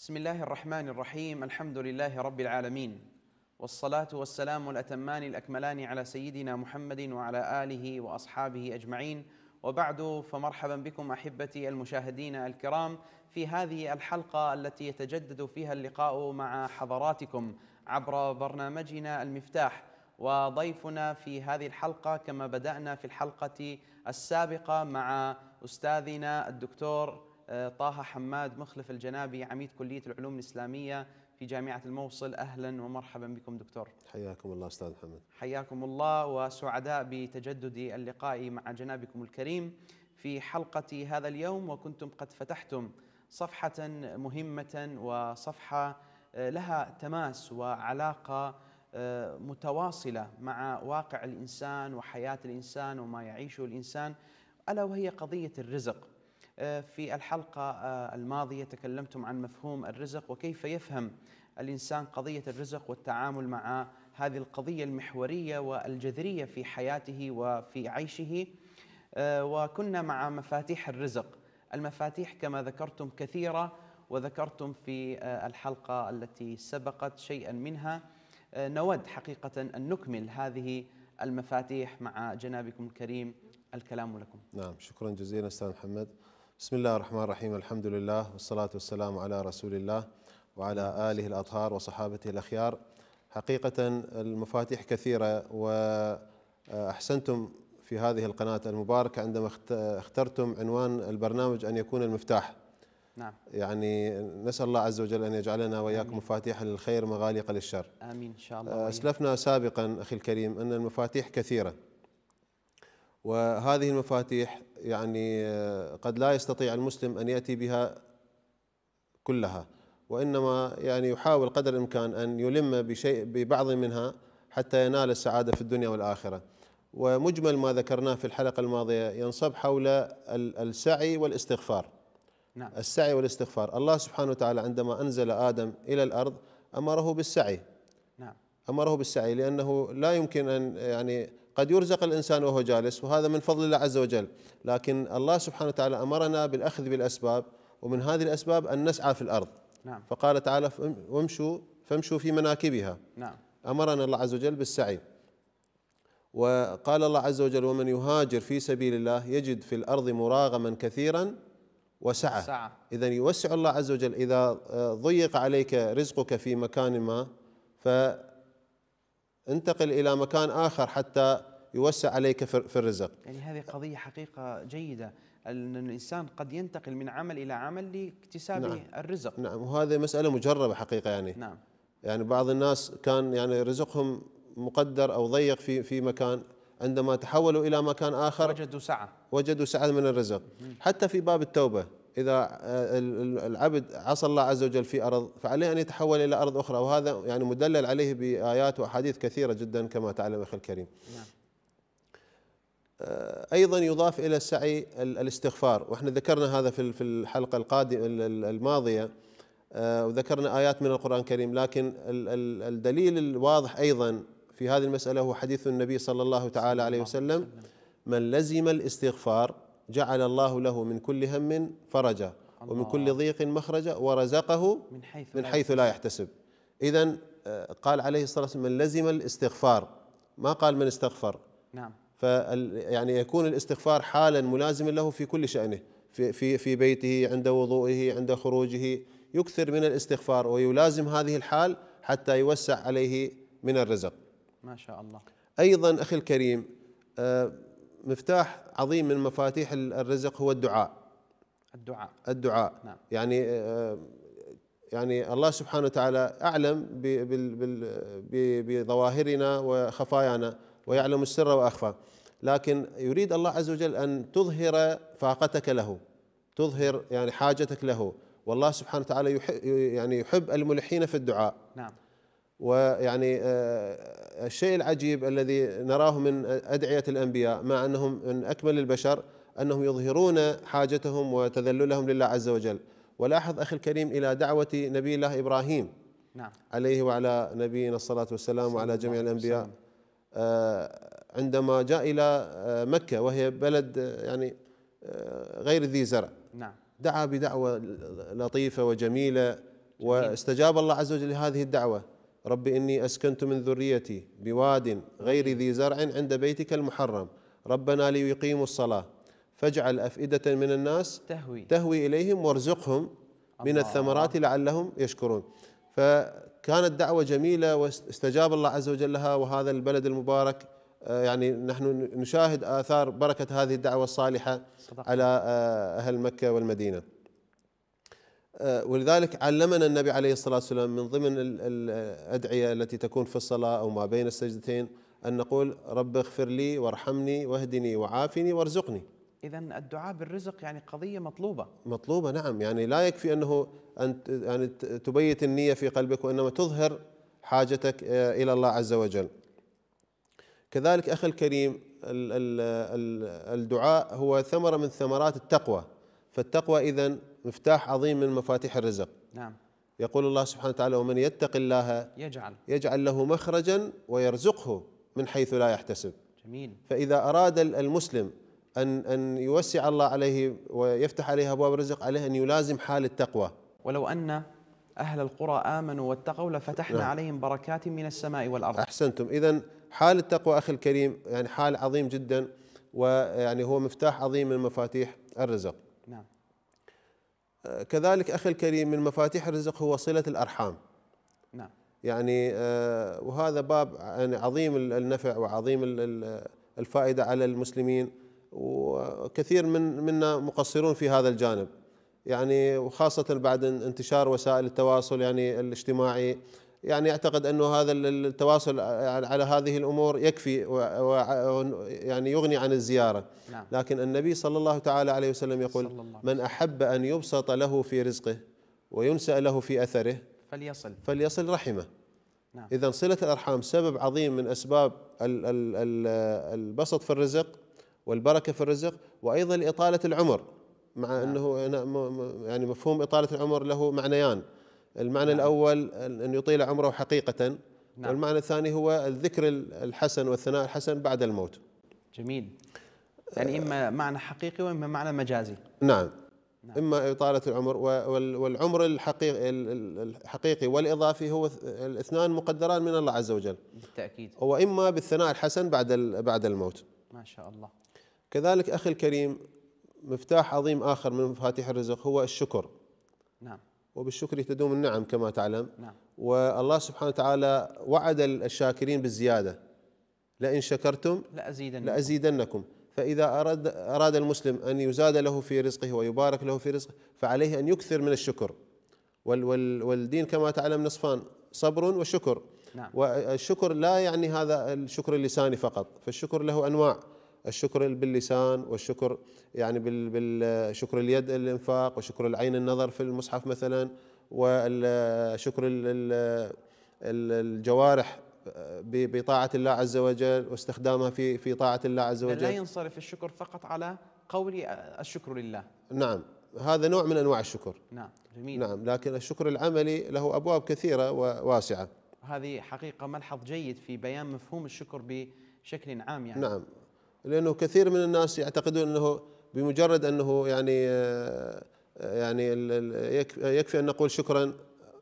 بسم الله الرحمن الرحيم الحمد لله رب العالمين والصلاة والسلام الأتمان الأكملان على سيدنا محمد وعلى آله وأصحابه أجمعين وبعد فمرحبا بكم أحبتي المشاهدين الكرام في هذه الحلقة التي يتجدد فيها اللقاء مع حضراتكم عبر برنامجنا المفتاح وضيفنا في هذه الحلقة كما بدأنا في الحلقة السابقة مع أستاذنا الدكتور آه، طه حماد مخلف الجنابي عميد كلية العلوم الإسلامية في جامعة الموصل أهلا ومرحبا بكم دكتور حياكم الله أستاذ محمد حياكم الله وسعداء بتجدد اللقاء مع جنابكم الكريم في حلقة هذا اليوم وكنتم قد فتحتم صفحة مهمة وصفحة آه، لها تماس وعلاقة آه، متواصلة مع واقع الإنسان وحياة الإنسان وما يعيشه الإنسان ألا وهي قضية الرزق في الحلقة آه، الماضية تكلمتم عن مفهوم الرزق وكيف يفهم الإنسان قضية الرزق والتعامل مع هذه القضية المحورية والجذرية في حياته وفي عيشه آه، وكنا مع مفاتيح الرزق المفاتيح كما ذكرتم كثيرة وذكرتم في آه، الحلقة التي سبقت شيئا منها نود حقيقة أن نكمل هذه المفاتيح مع جنابكم الكريم الكلام لكم نعم شكرا جزيلا أستاذ محمد بسم الله الرحمن الرحيم الحمد لله والصلاة والسلام على رسول الله وعلى آله الأطهار وصحابته الأخيار حقيقة المفاتيح كثيرة وأحسنتم في هذه القناة المباركة عندما اخترتم عنوان البرنامج أن يكون المفتاح نعم يعني نسأل الله عز وجل أن يجعلنا وإياكم مفاتيح للخير مغاليق للشر آمين إن شاء الله أسلفنا سابقا أخي الكريم أن المفاتيح كثيرة وهذه المفاتيح يعني آه، قد لا يستطيع المسلم ان ياتي بها كلها وانما يعني يحاول قدر الامكان ان يلم بشيء ببعض منها حتى ينال السعاده في الدنيا والاخره. ومجمل ما ذكرناه في الحلقه الماضيه ينصب حول السعي والاستغفار. نعم. السعي والاستغفار، الله سبحانه وتعالى عندما انزل ادم الى الارض امره بالسعي. نعم. امره بالسعي لانه لا يمكن ان يعني قد يرزق الانسان وهو جالس وهذا من فضل الله عز وجل لكن الله سبحانه وتعالى امرنا بالاخذ بالاسباب ومن هذه الاسباب ان نسعى في الارض نعم. فقال تعالى وامشوا فامشوا في مناكبها نعم. امرنا الله عز وجل بالسعي وقال الله عز وجل ومن يهاجر في سبيل الله يجد في الارض مراغما كثيرا وسعه اذا يوسع الله عز وجل اذا آه، ضيق عليك رزقك في مكان ما ف انتقل إلى مكان آخر حتى يوسع عليك في الرزق يعني هذه قضية حقيقة جيدة أن الإنسان قد ينتقل من عمل إلى عمل لاكتساب نعم. الرزق نعم وهذه مسألة مجربة حقيقة يعني نعم يعني بعض الناس كان يعني رزقهم مقدر أو ضيق في في مكان عندما تحولوا إلى مكان آخر وجدوا سعة وجدوا سعة من الرزق حتى في باب التوبة إذا آه، العبد عصى الله عز وجل في أرض فعليه أن يتحول إلى أرض أخرى وهذا يعني مدلل عليه بآيات وأحاديث كثيرة جدا كما تعلم أخي الكريم نعم. ايضا يضاف الى السعي الاستغفار واحنا ذكرنا هذا في الحلقه القادمه الماضيه آه، وذكرنا ايات من القران الكريم لكن الدليل الواضح ايضا في هذه المساله هو حديث النبي صلى الله تعالى عليه وسلم من لزم الاستغفار جعل الله له من كل هم فرجا ومن كل ضيق مخرجا ورزقه من حيث, من حيث لا يحتسب إذا آه، قال عليه الصلاة والسلام من لزم الاستغفار ما قال من استغفر نعم يعني يكون الاستغفار حالا ملازما له في كل شأنه في في في بيته عند وضوئه عند خروجه يكثر من الاستغفار ويلازم هذه الحال حتى يوسع عليه من الرزق ما شاء الله أيضا أخي الكريم آه، مفتاح عظيم من مفاتيح الرزق هو الدعاء الدعاء الدعاء نعم. يعني آه، يعني الله سبحانه وتعالى اعلم بظواهرنا وخفايانا ويعلم السر واخفى لكن يريد الله عز وجل ان تظهر فاقتك له تظهر يعني حاجتك له والله سبحانه وتعالى يحب يعني يحب الملحين في الدعاء نعم ويعني آه، الشيء العجيب الذي نراه من أدعية الأنبياء مع أنهم من أكمل البشر أنهم يظهرون حاجتهم وتذللهم لله عز وجل ولاحظ أخي الكريم إلى دعوة نبي الله إبراهيم نعم. عليه وعلى نبينا الصلاة والسلام وعلى جميع الأنبياء آه، عندما جاء إلى آه، مكة وهي بلد يعني غير ذي زرع نعم. دعا بدعوة لطيفة وجميلة واستجاب الله عز وجل لهذه الدعوة رب إني أسكنت من ذريتي بواد غير ذي زرع عند بيتك المحرم ربنا ليقيموا الصلاة فاجعل أفئدة من الناس تهوي, تهوي إليهم وارزقهم من الثمرات لعلهم يشكرون فكانت دعوة جميلة واستجاب الله عز وجل لها وهذا البلد المبارك آه، يعني نحن نشاهد آثار بركة هذه الدعوة الصالحة على آه، أهل مكة والمدينة آه، ولذلك علمنا النبي عليه الصلاة والسلام من ضمن الأدعية التي تكون في الصلاة أو ما بين السجدتين أن نقول رب اغفر لي وارحمني واهدني وعافني وارزقني إذا الدعاء بالرزق يعني قضية مطلوبة مطلوبة نعم يعني لا يكفي أنه أن يعني تبيت النية في قلبك وإنما تظهر حاجتك آه، إلى الله عز وجل كذلك أخي الكريم الدعاء هو ثمرة من ثمرات التقوى فالتقوى إذا مفتاح عظيم من مفاتيح الرزق نعم يقول الله سبحانه وتعالى ومن يتق الله يجعل يجعل له مخرجا ويرزقه من حيث لا يحتسب جميل فإذا أراد المسلم أن أن يوسع الله عليه ويفتح عليه أبواب الرزق عليه أن يلازم حال التقوى ولو أن أهل القرى آمنوا واتقوا لفتحنا نعم. عليهم بركات من السماء والأرض أحسنتم إذا حال التقوى أخي الكريم يعني حال عظيم جدا ويعني هو مفتاح عظيم من مفاتيح الرزق نعم كذلك أخي الكريم من مفاتيح الرزق هو صلة الأرحام نعم يعني آه، وهذا باب يعني عظيم النفع وعظيم الفائدة على المسلمين وكثير من منا مقصرون في هذا الجانب يعني وخاصة بعد انتشار وسائل التواصل يعني الاجتماعي يعني اعتقد انه هذا التواصل على هذه الامور يكفي ويعني يغني عن الزياره نعم. لكن النبي صلى الله تعالى عليه وسلم يقول من احب ان يبسط له في رزقه وينسى له في اثره فليصل فليصل رحمه نعم. اذا صله الارحام سبب عظيم من اسباب البسط في الرزق والبركه في الرزق وايضا اطاله العمر مع نعم. انه يعني مفهوم اطاله العمر له معنيان المعنى نعم. الأول أن يطيل عمره حقيقة نعم. والمعنى الثاني هو الذكر الحسن والثناء الحسن بعد الموت جميل يعني إما معنى حقيقي وإما معنى مجازي نعم نعم. اما اطاله العمر والعمر الحقيقي الحقيقي والاضافي هو الاثنان مقدران من الله عز وجل بالتاكيد واما بالثناء الحسن بعد بعد الموت ما شاء الله كذلك اخي الكريم مفتاح عظيم اخر من مفاتيح الرزق هو الشكر نعم وبالشكر تدوم النعم كما تعلم نعم. والله سبحانه وتعالى وعد الشاكرين بالزيادة لئن شكرتم لأزيدنكم, لأزيدنكم فإذا أراد, أراد المسلم أن يزاد له في رزقه ويبارك له في رزقه فعليه أن يكثر من الشكر وال وال والدين كما تعلم نصفان صبر وشكر نعم. والشكر لا يعني هذا الشكر اللساني فقط فالشكر له أنواع الشكر باللسان والشكر يعني بالشكر اليد الانفاق وشكر العين النظر في المصحف مثلا وشكر الجوارح بطاعة الله عز وجل واستخدامها في في طاعة الله عز وجل لا ينصرف الشكر فقط على قول الشكر لله نعم هذا نوع من انواع الشكر نعم جميل نعم لكن الشكر العملي له ابواب كثيره وواسعه هذه حقيقه ملحظ جيد في بيان مفهوم الشكر بشكل عام يعني نعم لانه كثير من الناس يعتقدون انه بمجرد انه يعني آه، يعني يكفي ان نقول شكرا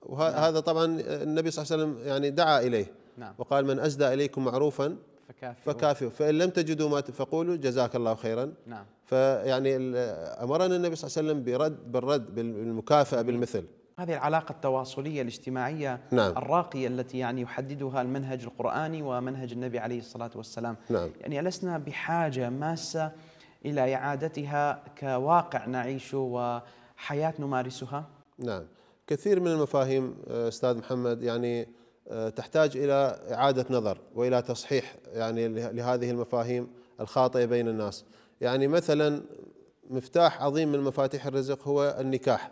وهذا نعم. طبعا النبي صلى الله عليه وسلم يعني دعا اليه نعم. وقال من اسدى اليكم معروفا فكافئوا فكافئ فان لم تجدوا ما فقولوا جزاك الله خيرا نعم فيعني آه، امرنا النبي صلى الله عليه وسلم برد بالرد بالمكافاه بالمثل هذه العلاقة التواصلية الاجتماعية نعم. الراقية التي يعني يحددها المنهج القرآني ومنهج النبي عليه الصلاة والسلام نعم. يعني ألسنا بحاجة ماسة إلى إعادتها كواقع نعيشه وحياة نمارسها نعم كثير من المفاهيم آه، أستاذ محمد يعني آه، تحتاج إلى إعادة نظر وإلى تصحيح يعني لهذه المفاهيم الخاطئة بين الناس يعني مثلا مفتاح عظيم من مفاتيح الرزق هو النكاح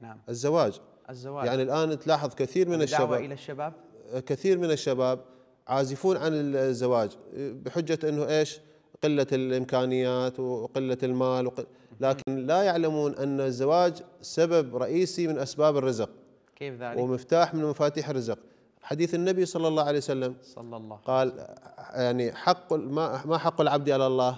نعم الزواج الزواج يعني الان تلاحظ كثير من يعني الشباب الى الشباب أه، كثير من الشباب عازفون عن الزواج بحجه انه ايش؟ قله الامكانيات وقله المال وقل لكن لا يعلمون ان الزواج سبب رئيسي من اسباب الرزق كيف ذلك؟ ومفتاح من مفاتيح الرزق حديث النبي صلى الله عليه وسلم صلى الله قال يعني حق ما ما حق العبد على الله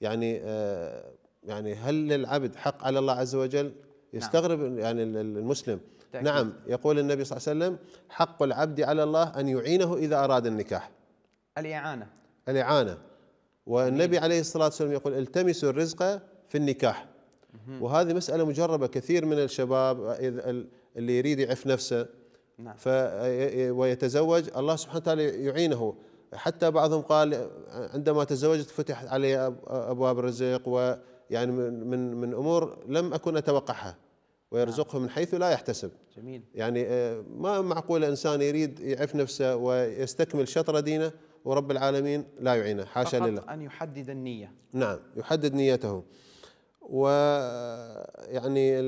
يعني أه، يعني هل للعبد حق على الله عز وجل نعم. يستغرب نعم. يعني المسلم تأكيد. نعم يقول النبي صلى الله عليه وسلم حق العبد على الله أن يعينه إذا أراد النكاح الإعانة الإعانة والنبي عليه الصلاة والسلام يقول التمسوا الرزق في النكاح وهذه مسألة مجربة كثير من الشباب اللي يريد يعف نفسه نعم. ويتزوج الله سبحانه وتعالى يعينه حتى بعضهم قال عندما تزوجت فتحت علي أبواب الرزق و يعني من من امور لم اكن اتوقعها ويرزقه من حيث لا يحتسب جميل يعني آه، ما معقول انسان يريد يعف نفسه ويستكمل شطر دينه ورب العالمين لا يعينه حاشا لله ان يحدد النيه نعم يحدد نيته ويعني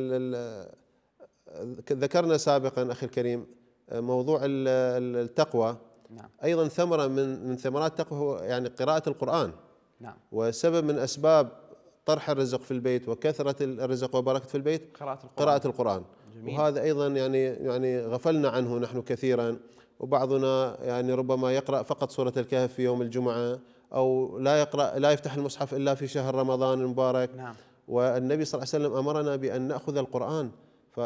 ذكرنا سابقا اخي الكريم آه، موضوع التقوى نعم. ايضا ثمره من من ثمرات التقوى يعني قراءه القران نعم وسبب من اسباب طرح الرزق في البيت وكثرة الرزق وبركة في البيت قراءة القرآن, قراءة القرآن جميل. وهذا أيضا يعني يعني غفلنا عنه نحن كثيرا وبعضنا يعني ربما يقرأ فقط سورة الكهف في يوم الجمعة أو لا يقرأ لا يفتح المصحف إلا في شهر رمضان المبارك نعم. والنبي صلى الله عليه وسلم أمرنا بأن نأخذ القرآن ف...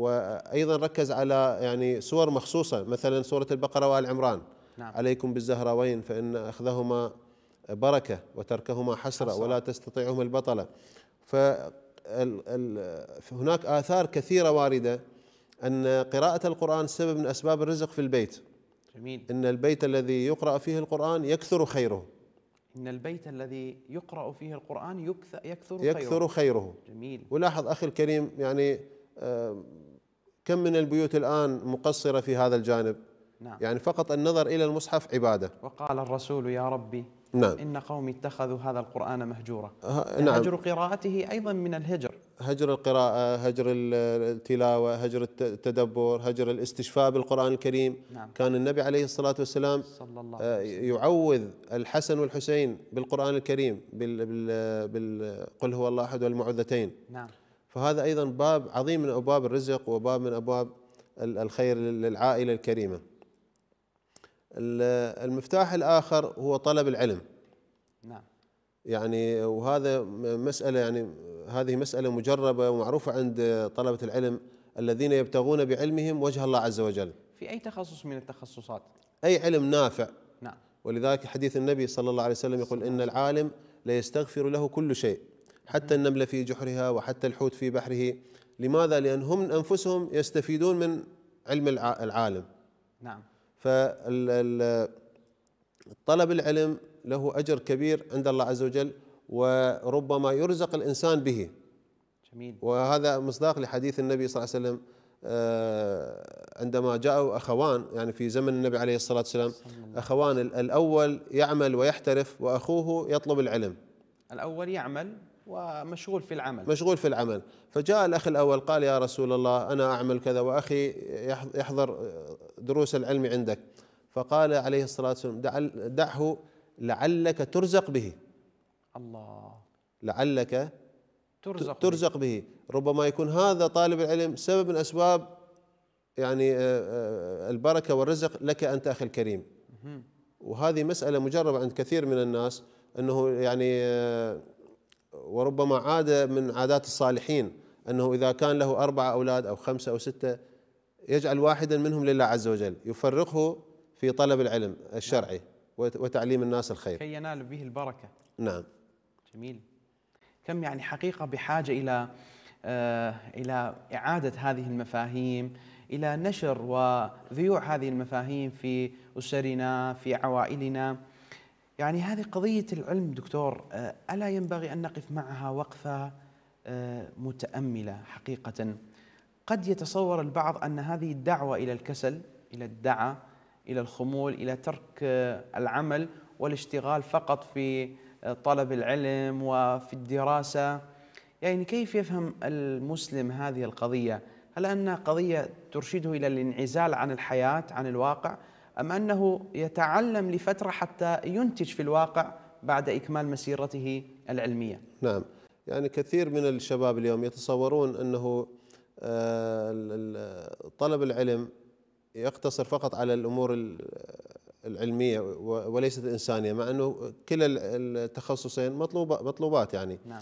وأيضا ركز على يعني سور مخصوصة مثلا سورة البقرة وآل عمران نعم. عليكم بالزهراوين فإن أخذهما بركة وتركهما حسرة ولا تستطيعهما البطلة فهناك آثار كثيرة واردة أن قراءة القرآن سبب من أسباب الرزق في البيت جميل إن البيت الذي يقرأ فيه القرآن يكثر خيره إن البيت الذي يقرأ فيه القرآن يكثر خيره يكثر خيره جميل ولاحظ أخي الكريم يعني كم من البيوت الآن مقصرة في هذا الجانب نعم يعني فقط النظر إلى المصحف عبادة وقال الرسول يا ربي نعم إن قومي اتخذوا هذا القرآن مهجورا نعم هجر قراءته أيضا من الهجر هجر القراءة هجر التلاوة هجر التدبر هجر الاستشفاء بالقرآن الكريم نعم. كان النبي عليه الصلاة والسلام صلى الله آه، عليه وسلم. يعوذ الحسن والحسين بالقرآن الكريم بال بال بال قل هو الله أحد والمعوذتين نعم فهذا أيضا باب عظيم من أبواب الرزق وباب من أبواب الخير للعائلة الكريمة المفتاح الآخر هو طلب العلم نعم يعني وهذا مسألة يعني هذه مسألة مجربة ومعروفة عند طلبة العلم الذين يبتغون بعلمهم وجه الله عز وجل في أي تخصص من التخصصات أي علم نافع نعم ولذلك حديث النبي صلى الله عليه وسلم يقول إن العالم لا يستغفر له كل شيء حتى نعم. النملة في جحرها وحتى الحوت في بحره لماذا؟ لأن هم أنفسهم يستفيدون من علم العالم نعم فطلب العلم له أجر كبير عند الله عز وجل وربما يرزق الإنسان به جميل وهذا مصداق لحديث النبي صلى الله عليه وسلم آه، عندما جاءوا أخوان يعني في زمن النبي عليه الصلاة والسلام أخوان الأول يعمل ويحترف وأخوه يطلب العلم الأول يعمل ومشغول في العمل مشغول في العمل فجاء الأخ الأول قال يا رسول الله أنا أعمل كذا وأخي يحضر دروس العلم عندك فقال عليه الصلاة والسلام دعه لعلك ترزق به الله لعلك ترزق, ترزق به. به ربما يكون هذا طالب العلم سبب من أسباب يعني آه، آه، البركة والرزق لك أنت أخي الكريم وهذه مسألة مجربة عند كثير من الناس أنه يعني آه، وربما عادة من عادات الصالحين أنه إذا كان له أربعة أولاد أو خمسة أو ستة يجعل واحدا منهم لله عز وجل يفرغه في طلب العلم الشرعي وتعليم الناس الخير كي ينال به البركة نعم جميل كم يعني حقيقة بحاجة إلى آه، إلى إعادة هذه المفاهيم إلى نشر وذيوع هذه المفاهيم في أسرنا في عوائلنا يعني هذه قضية العلم دكتور آه، ألا ينبغي أن نقف معها وقفة آه، متأملة حقيقة قد يتصور البعض أن هذه الدعوة إلى الكسل إلى الدعة إلى الخمول إلى ترك آه، العمل والاشتغال فقط في طلب العلم وفي الدراسة يعني كيف يفهم المسلم هذه القضية؟ هل أنها قضية ترشده إلى الانعزال عن الحياة عن الواقع؟ أم أنه يتعلم لفترة حتى ينتج في الواقع بعد إكمال مسيرته العلمية نعم يعني كثير من الشباب اليوم يتصورون أنه آه، طلب العلم يقتصر فقط على الأمور العلمية وليست الإنسانية مع أنه كلا التخصصين مطلوبة مطلوبات يعني نعم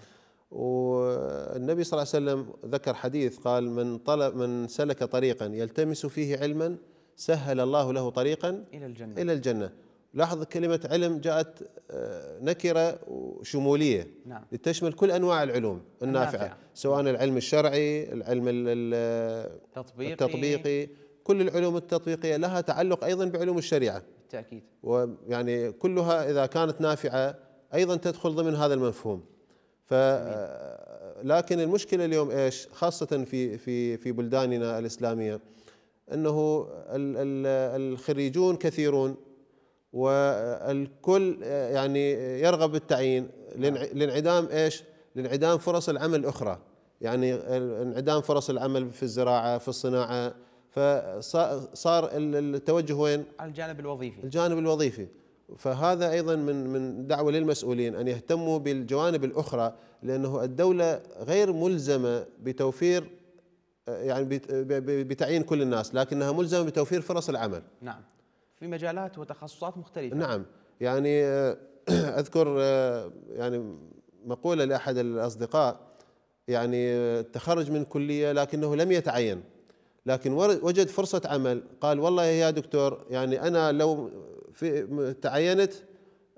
والنبي صلى الله عليه وسلم ذكر حديث قال من طلب من سلك طريقا يلتمس فيه علما سهل الله له طريقا إلى الجنة إلى الجنة لاحظ كلمة علم جاءت آه، نكرة شمولية نعم. لتشمل كل أنواع العلوم النافعة, النافعة. سواء نعم. العلم الشرعي العلم التطبيقي, التطبيقي كل العلوم التطبيقية لها تعلق أيضا بعلوم الشريعة بالتأكيد ويعني كلها إذا كانت نافعة أيضا تدخل ضمن هذا المفهوم ف آه، لكن المشكلة اليوم إيش خاصة في في في بلداننا الإسلامية انه الخريجون كثيرون والكل يعني يرغب بالتعيين نعم. لانعدام ايش؟ لانعدام فرص العمل الاخرى يعني انعدام فرص العمل في الزراعه في الصناعه فصار التوجه وين؟ على الجانب الوظيفي الجانب الوظيفي فهذا ايضا من من دعوه للمسؤولين ان يهتموا بالجوانب الاخرى لانه الدوله غير ملزمه بتوفير يعني بتعيين كل الناس لكنها ملزمه بتوفير فرص العمل نعم في مجالات وتخصصات مختلفه نعم يعني آه، اذكر آه، يعني مقوله لاحد الاصدقاء يعني آه، تخرج من كليه لكنه لم يتعين لكن وجد فرصه عمل قال والله يا دكتور يعني انا لو في تعينت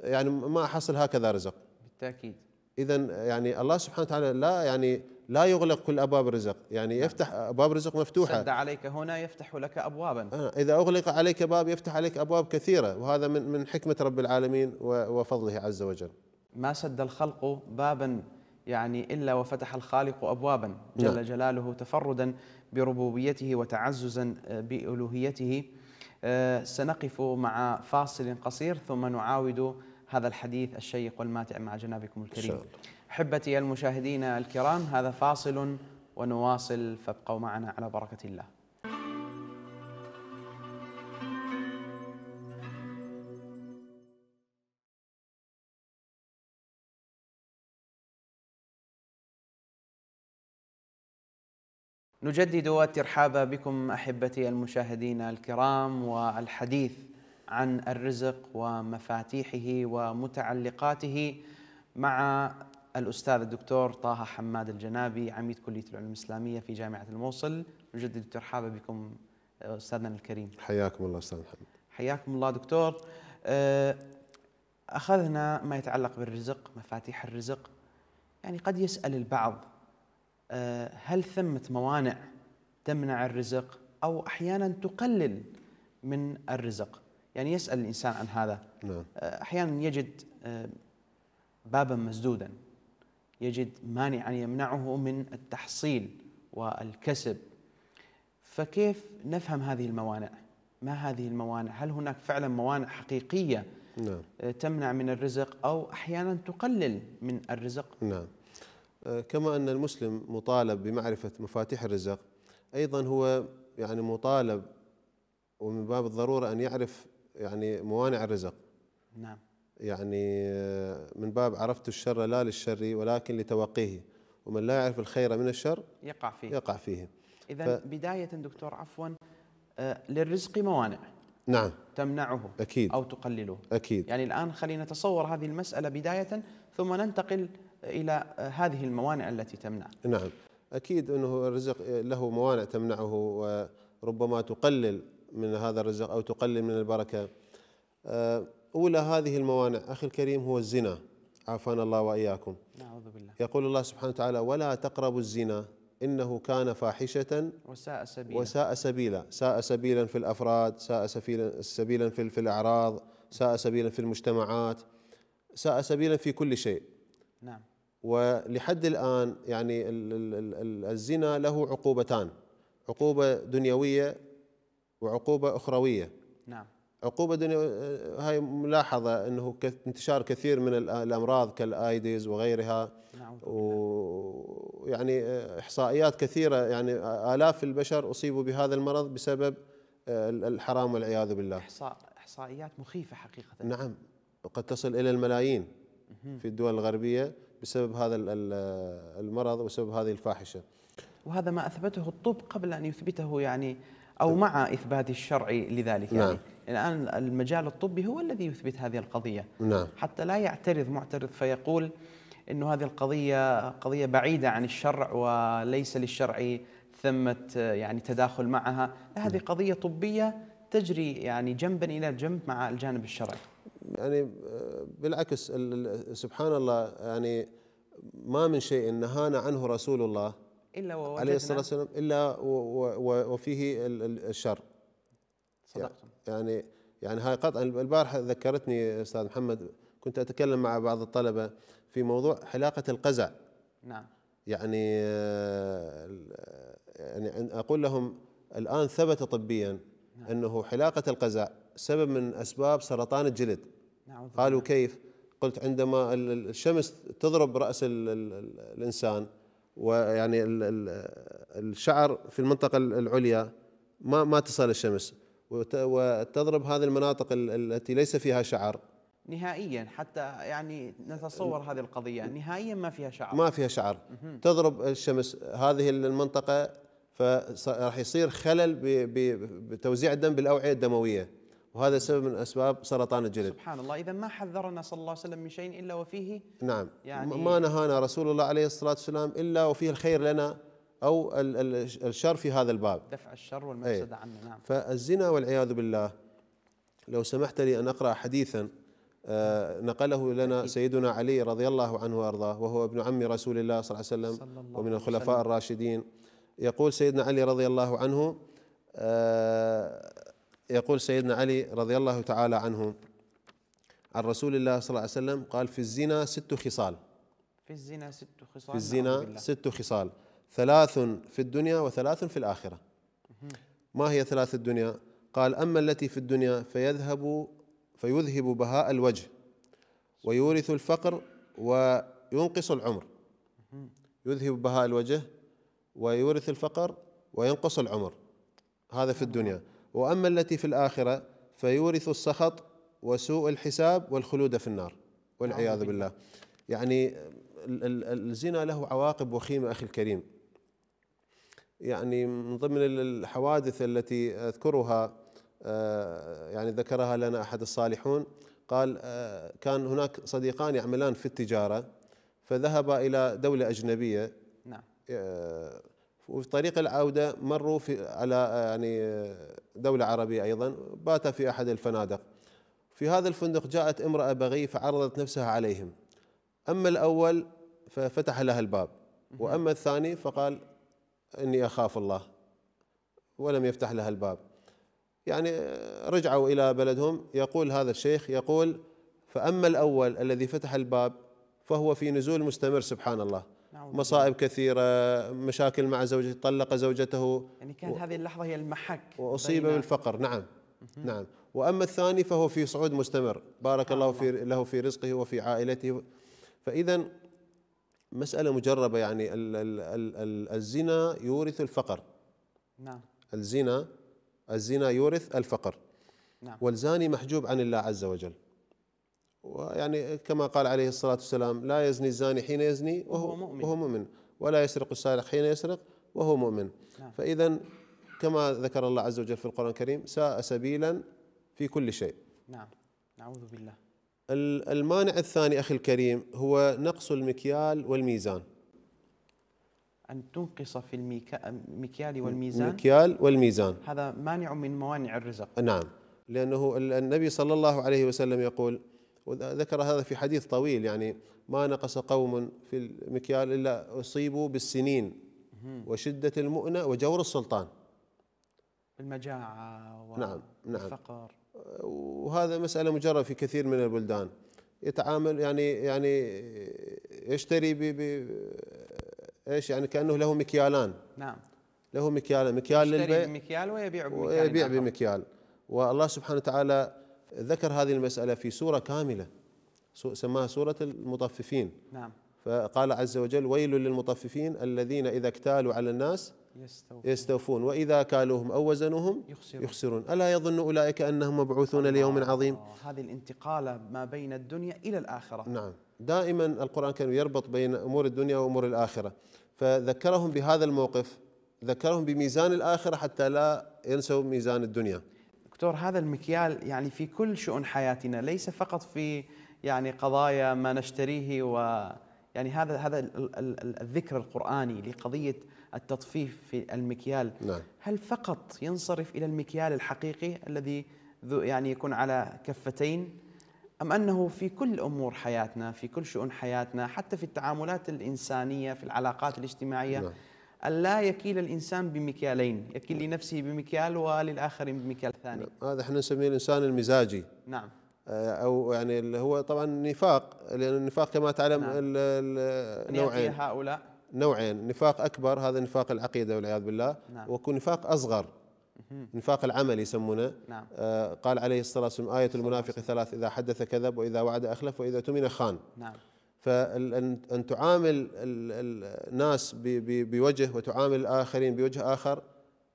يعني ما احصل هكذا رزق بالتاكيد اذا يعني الله سبحانه وتعالى لا يعني لا يغلق كل ابواب الرزق يعني نعم. يفتح ابواب رزق مفتوحه سد عليك هنا يفتح لك ابوابا آه، اذا اغلق عليك باب يفتح عليك ابواب كثيره وهذا من من حكمه رب العالمين وفضله عز وجل ما سد الخلق بابا يعني الا وفتح الخالق ابوابا نعم. جل جلاله تفردا بربوبيته وتعززا آه، بالوهيته آه، سنقف مع فاصل قصير ثم نعاود هذا الحديث الشيق والماتع مع جنابكم الكريم إن شاء الله. احبتي المشاهدين الكرام هذا فاصل ونواصل فابقوا معنا على بركه الله نجدد الترحاب بكم احبتي المشاهدين الكرام والحديث عن الرزق ومفاتيحه ومتعلقاته مع الأستاذ الدكتور طه حماد الجنابي عميد كلية العلوم الإسلامية في جامعة الموصل نجدد الترحاب بكم آه، أستاذنا الكريم حياكم الله أستاذ محمد حياكم الله دكتور آه، أخذنا ما يتعلق بالرزق مفاتيح الرزق يعني قد يسأل البعض آه، هل ثمة موانع تمنع الرزق أو أحيانا تقلل من الرزق يعني يسأل الإنسان عن هذا نعم. أحيانا يجد بابا مسدودا يجد مانعا يمنعه من التحصيل والكسب فكيف نفهم هذه الموانع؟ ما هذه الموانع؟ هل هناك فعلا موانع حقيقيه نعم. تمنع من الرزق او احيانا تقلل من الرزق؟ نعم. آه، كما ان المسلم مطالب بمعرفه مفاتيح الرزق ايضا هو يعني مطالب ومن باب الضروره ان يعرف يعني موانع الرزق. نعم. يعني من باب عرفت الشر لا للشر ولكن لتوقيه ومن لا يعرف الخير من الشر يقع فيه يقع فيه اذا ف... بدايه دكتور عفوا آه، للرزق موانع نعم تمنعه اكيد او تقلله اكيد يعني الان خلينا نتصور هذه المساله بدايه ثم ننتقل الى آه، هذه الموانع التي تمنع نعم اكيد انه الرزق آه، له موانع تمنعه وربما تقلل من هذا الرزق او تقلل من البركه أولى هذه الموانع أخي الكريم هو الزنا عافانا الله وإياكم نعوذ بالله يقول الله سبحانه وتعالى ولا تقربوا الزنا إنه كان فاحشة وساء سبيلا وساء سبيلا ساء سبيلا في الأفراد ساء سبيلا, سبيلا في, في الأعراض ساء سبيلا في المجتمعات ساء سبيلا في كل شيء نعم ولحد الآن يعني الزنا له عقوبتان عقوبة دنيوية وعقوبة أخروية نعم عقوبه دنيا آه، هاي ملاحظه انه انتشار كثير من الامراض كالآيديز وغيرها نعم. ويعني آه، احصائيات كثيره يعني الاف البشر اصيبوا بهذا المرض بسبب آه، الحرام والعياذ بالله احصاء احصائيات مخيفه حقيقه نعم قد تصل الى الملايين في الدول الغربيه بسبب هذا المرض وسبب هذه الفاحشه وهذا ما اثبته الطب قبل ان يثبته يعني أو مع إثبات الشرع لذلك يعني. نعم. يعني الآن المجال الطبي هو الذي يثبت هذه القضية نعم. حتى لا يعترض معترض فيقول أنه هذه القضية قضية بعيدة عن الشرع وليس للشرع ثمة يعني تداخل معها لا هذه نعم. قضية طبية تجري يعني جنبا إلى جنب مع الجانب الشرعي يعني آه، بالعكس سبحان الله يعني ما من شيء نهانا عنه رسول الله الا عليه الصلاه والسلام الا وفيه الشر صدقت يعني يعني هاي قطعا البارحه ذكرتني استاذ محمد كنت اتكلم مع بعض الطلبه في موضوع حلاقه القزع نعم يعني يعني اقول لهم الان ثبت طبيا نعم. انه حلاقه القزع سبب من اسباب سرطان الجلد نعم. قالوا كيف؟ قلت عندما الشمس تضرب راس الانسان ويعني الشعر في المنطقة العليا ما ما تصل الشمس وتضرب هذه المناطق التي ليس فيها شعر نهائيا حتى يعني نتصور هذه القضية نهائيا ما فيها شعر ما فيها شعر تضرب الشمس هذه المنطقة فراح يصير خلل بتوزيع الدم بالأوعية الدموية وهذا سبب من اسباب سرطان الجلد سبحان الله اذا ما حذرنا صلى الله عليه وسلم من شيء الا وفيه نعم يعني ما نهانا رسول الله عليه الصلاه والسلام الا وفيه الخير لنا او الشر في هذا الباب دفع الشر إيه. والمفسده عنا نعم فالزنا والعياذ بالله لو سمحت لي ان اقرا حديثا آه، نقله لنا سيدنا علي رضي الله عنه وارضاه وهو ابن عم رسول الله صلى الله عليه وسلم ومن الخلفاء الراشدين يقول سيدنا علي رضي الله عنه آه، يقول سيدنا علي رضي الله تعالى عنه عن رسول الله صلى الله عليه وسلم قال في الزنا ست خصال في الزنا ست خصال في الزنا ست خصال ثلاث في الدنيا وثلاث في الآخرة ما هي ثلاث الدنيا قال أما التي في الدنيا فيذهب فيذهب بهاء الوجه ويورث الفقر وينقص العمر يذهب بهاء الوجه ويورث الفقر وينقص العمر هذا في الدنيا واما التي في الاخره فيورث السخط وسوء الحساب والخلود في النار والعياذ نعم. بالله يعني الزنا له عواقب وخيمه اخي الكريم يعني من ضمن الحوادث التي اذكرها آه، يعني ذكرها لنا احد الصالحون قال آه، كان هناك صديقان يعملان في التجاره فذهبا الى دوله اجنبيه نعم آه، وفي طريق العودة مروا في على آه، يعني آه، دولة عربية أيضا بات في أحد الفنادق في هذا الفندق جاءت امرأة بغي فعرضت نفسها عليهم أما الأول ففتح لها الباب وأما الثاني فقال إني أخاف الله ولم يفتح لها الباب يعني آه، رجعوا إلى بلدهم يقول هذا الشيخ يقول فأما الأول الذي فتح الباب فهو في نزول مستمر سبحان الله مصائب كثيرة مشاكل مع زوجته طلق زوجته يعني كانت هذه اللحظة هي المحك وأصيب بالفقر نعم نعم وأما الثاني فهو في صعود مستمر بارك الله في له في رزقه وفي عائلته فإذا مسألة مجربة يعني ال ال ال ال الزنا يورث الفقر نعم الزنا الزنا يورث الفقر نعم والزاني محجوب عن الله عز وجل ويعني كما قال عليه الصلاة والسلام لا يزني الزاني حين يزني وهو مؤمن, وهو مؤمن ولا يسرق السارق حين يسرق وهو مؤمن نعم. فإذا كما ذكر الله عز وجل في القرآن الكريم ساء سبيلا في كل شيء نعم نعوذ بالله المانع الثاني أخي الكريم هو نقص المكيال والميزان أن تنقص في المكيال والميزان المكيال والميزان هذا مانع من موانع الرزق نعم لأنه النبي صلى الله عليه وسلم يقول وذكر هذا في حديث طويل يعني ما نقص قوم في المكيال إلا أصيبوا بالسنين وشدة المؤنة وجور السلطان المجاعة والفقر نعم نعم وهذا مسألة مجرد في كثير من البلدان يتعامل يعني يعني يشتري ب ايش يعني كانه له مكيالان نعم له مكيال مكيال للبيع يشتري بمكيال ويبيع بمكيال ويبيع نعم. بمكيال والله سبحانه وتعالى ذكر هذه المسألة في سورة كاملة سماها سورة المطففين نعم فقال عز وجل ويل للمطففين الذين إذا اكتالوا على الناس يستوفون, يستوفون وإذا كالوهم أو وزنوهم يخسرون, يخسرون ألا يظن أولئك أنهم مبعوثون آه، ليوم عظيم هذه الانتقالة ما بين الدنيا إلى الآخرة نعم دائما القرآن كان يربط بين أمور الدنيا وأمور الآخرة فذكرهم بهذا الموقف ذكرهم بميزان الآخرة حتى لا ينسوا ميزان الدنيا دكتور هذا المكيال يعني في كل شؤون حياتنا ليس فقط في يعني قضايا ما نشتريه و يعني هذا هذا الذكر القراني لقضيه التطفيف في المكيال نعم. هل فقط ينصرف الى المكيال الحقيقي الذي يعني يكون على كفتين ام انه في كل امور حياتنا في كل شؤون حياتنا حتى في التعاملات الانسانيه في العلاقات الاجتماعيه نعم. ألا يكيل الإنسان بمكيالين يكيل لنفسه بمكيال وللآخرين بمكيال ثاني هذا احنا نسميه الإنسان المزاجي نعم آه، أو يعني اللي هو طبعا نفاق لأن النفاق كما تعلم نعم. النوعين هؤلاء نوعين نفاق أكبر هذا نفاق العقيدة والعياذ بالله نعم. ويكون نفاق أصغر نفاق العمل يسمونه نعم. آه قال عليه الصلاة والسلام آية المنافق ثلاث إذا حدث كذب وإذا وعد أخلف وإذا تمن خان نعم فأن تعامل الناس بوجه وتعامل الآخرين بوجه آخر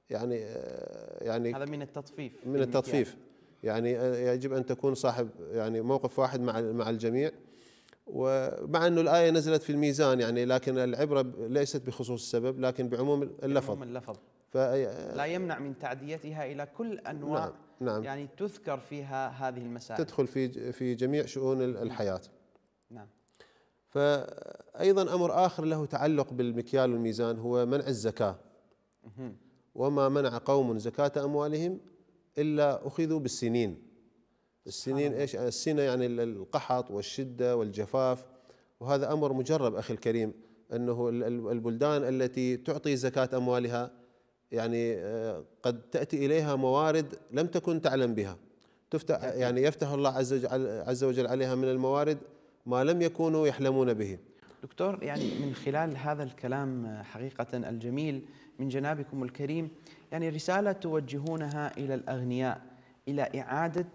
يعني آه، يعني هذا من التطفيف من التطفيف يعني آه، يجب أن تكون صاحب يعني موقف واحد مع مع الجميع ومع أنه الآية نزلت في الميزان يعني لكن العبرة ليست بخصوص السبب لكن بعموم اللفظ بعموم اللفظ آه، لا يمنع من تعديتها إلى كل أنواع نعم. نعم. يعني تذكر فيها هذه المسائل تدخل في في جميع شؤون الحياه فأيضا أمر آخر له تعلق بالمكيال والميزان هو منع الزكاة وما منع قوم زكاة أموالهم إلا أخذوا بالسنين السنين إيش السنة يعني القحط والشدة والجفاف وهذا أمر مجرب أخي الكريم أنه البلدان التي تعطي زكاة أموالها يعني آه، قد تأتي إليها موارد لم تكن تعلم بها تفتح يعني يفتح الله عز وجل, عز وجل عليها من الموارد ما لم يكونوا يحلمون به دكتور يعني من خلال هذا الكلام آه، حقيقة الجميل من جنابكم الكريم يعني رسالة توجهونها إلى الأغنياء إلى إعادة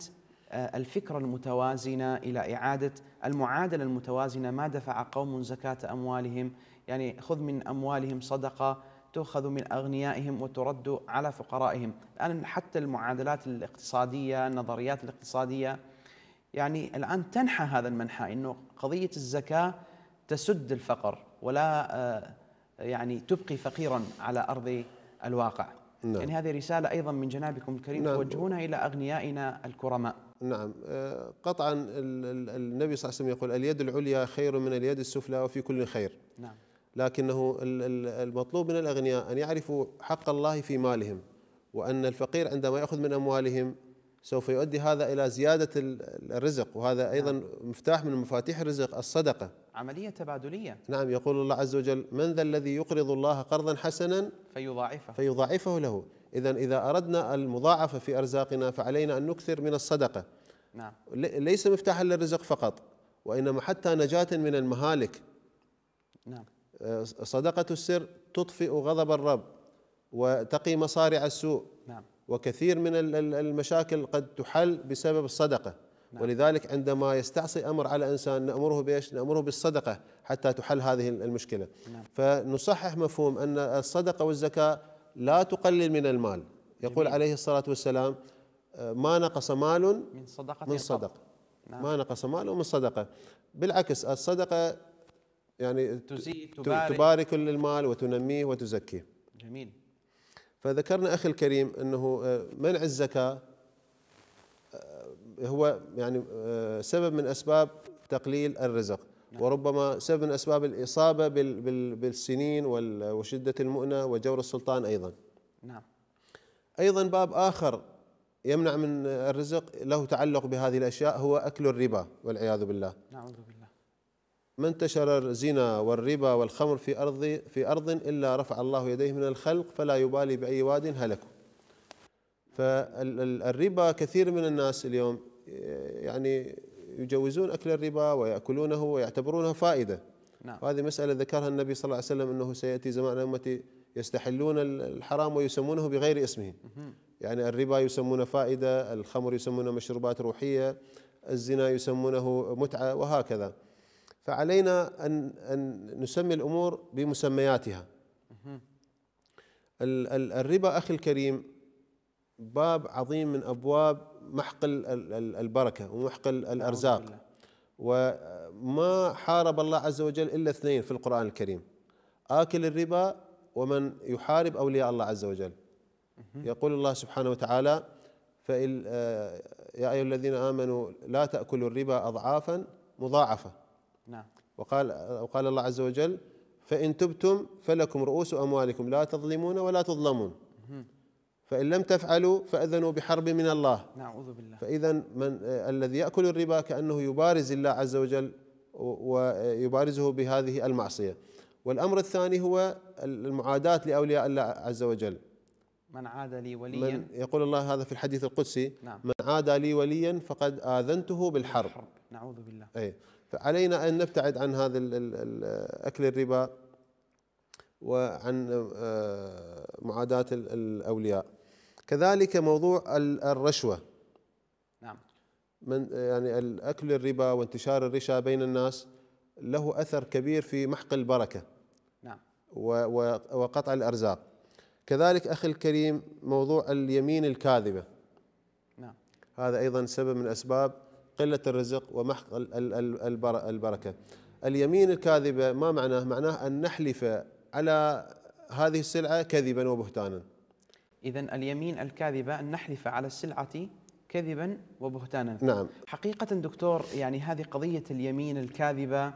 آه، الفكرة المتوازنة إلى إعادة المعادلة المتوازنة ما دفع قوم زكاة أموالهم يعني خذ من أموالهم صدقة تؤخذ من أغنيائهم وترد على فقرائهم الآن حتى المعادلات الاقتصادية النظريات الاقتصادية يعني الآن تنحى هذا المنحى أنه قضية الزكاة تسد الفقر ولا آه، يعني تبقي فقيرا على أرض الواقع نعم. يعني هذه رسالة أيضا من جنابكم الكريم نعم. توجهونها إلى أغنيائنا الكرماء نعم آه، قطعا النبي صلى الله عليه وسلم يقول اليد العليا خير من اليد السفلى وفي كل خير نعم لكنه المطلوب من الأغنياء أن يعرفوا حق الله في مالهم وأن الفقير عندما يأخذ من أموالهم سوف يؤدي هذا الى زياده الرزق وهذا ايضا نعم. مفتاح من مفاتيح الرزق الصدقه عمليه تبادليه نعم يقول الله عز وجل من ذا الذي يقرض الله قرضا حسنا فيضاعفه فيضاعفه له اذا اذا اردنا المضاعفه في ارزاقنا فعلينا ان نكثر من الصدقه نعم ليس مفتاحا للرزق فقط وانما حتى نجاه من المهالك نعم آه، صدقه السر تطفئ غضب الرب وتقي مصارع السوء نعم وكثير من المشاكل قد تحل بسبب الصدقه نعم. ولذلك عندما يستعصي امر على انسان نامره بايش؟ نامره بالصدقه حتى تحل هذه المشكله. نعم. فنصحح مفهوم ان الصدقه والزكاه لا تقلل من المال. يقول جميل. عليه الصلاه والسلام آه، ما نقص مال من صدقه من صدقه. نعم. ما نقص مال من صدقه. بالعكس الصدقه يعني تزيد تبارك, تبارك المال وتنميه وتزكيه. جميل. فذكرنا أخي الكريم أنه آه، منع الزكاة آه، هو يعني آه، سبب من أسباب تقليل الرزق نعم. وربما سبب من أسباب الإصابة بالسنين وشدة المؤنة وجور السلطان أيضا نعم أيضا باب آخر يمنع من الرزق له تعلق بهذه الأشياء هو أكل الربا والعياذ بالله نعم ما انتشر الزنا والربا والخمر في أرض في أرض إلا رفع الله يديه من الخلق فلا يبالي بأي واد هلكوا فالربا كثير من الناس اليوم يعني يجوزون أكل الربا ويأكلونه ويعتبرونه فائدة نعم. وهذه مسألة ذكرها النبي صلى الله عليه وسلم أنه سيأتي زمان أمتي يستحلون الحرام ويسمونه بغير اسمه يعني الربا يسمونه فائدة الخمر يسمونه مشروبات روحية الزنا يسمونه متعة وهكذا فعلينا أن, أن نسمي الأمور بمسمياتها الربا أخي الكريم باب عظيم من أبواب محقل البركة ومحقل الأرزاق وما حارب الله عز وجل إلا اثنين في القرآن الكريم آكل الربا ومن يحارب أولياء الله عز وجل يقول الله سبحانه وتعالى فإن آه، يا أيها الذين آمنوا لا تأكلوا الربا أضعافا مضاعفة نعم وقال وقال الله عز وجل فإن تبتم فلكم رؤوس أموالكم لا تظلمون ولا تظلمون فإن لم تفعلوا فأذنوا بحرب من الله نعوذ بالله فإذا من الذي يأكل الربا كأنه يبارز الله عز وجل ويبارزه بهذه المعصية والأمر الثاني هو المعاداة لأولياء الله عز وجل من عاد لي وليا من يقول الله هذا في الحديث القدسي نعم من عادى لي وليا فقد آذنته بالحرب, بالحرب. نعوذ بالله أي فعلينا أن نبتعد عن هذا أكل الربا وعن آه، معاداة الأولياء كذلك موضوع الرشوة نعم من يعني الأكل الربا وانتشار الرشا بين الناس له أثر كبير في محق البركة نعم وقطع الأرزاق كذلك أخي الكريم موضوع اليمين الكاذبة نعم هذا أيضا سبب من أسباب قلة الرزق ومحق البركة اليمين الكاذبة ما معناه معناه أن نحلف على هذه السلعة كذبا وبهتانا إذا اليمين الكاذبة أن نحلف على السلعة كذبا وبهتانا نعم حقيقة دكتور يعني هذه قضية اليمين الكاذبة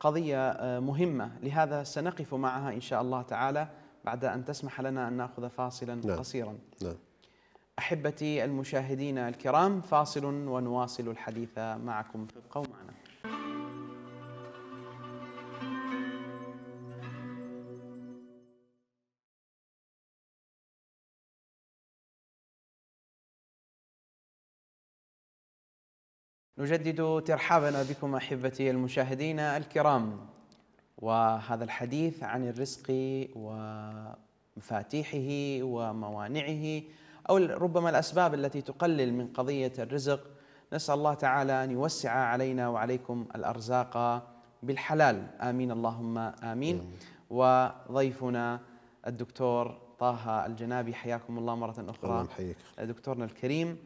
قضية آه، مهمة لهذا سنقف معها إن شاء الله تعالى بعد أن تسمح لنا أن نأخذ فاصلا نعم. قصيرا نعم. احبتي المشاهدين الكرام فاصل ونواصل الحديث معكم ابقوا معنا نجدد ترحابنا بكم احبتي المشاهدين الكرام وهذا الحديث عن الرزق ومفاتيحه وموانعه أو ربما الأسباب التي تقلل من قضية الرزق نسأل الله تعالى أن يوسع علينا وعليكم الأرزاق بالحلال آمين اللهم آمين وضيفنا الدكتور طه الجنابي حياكم الله مرة أخرى الله دكتورنا الكريم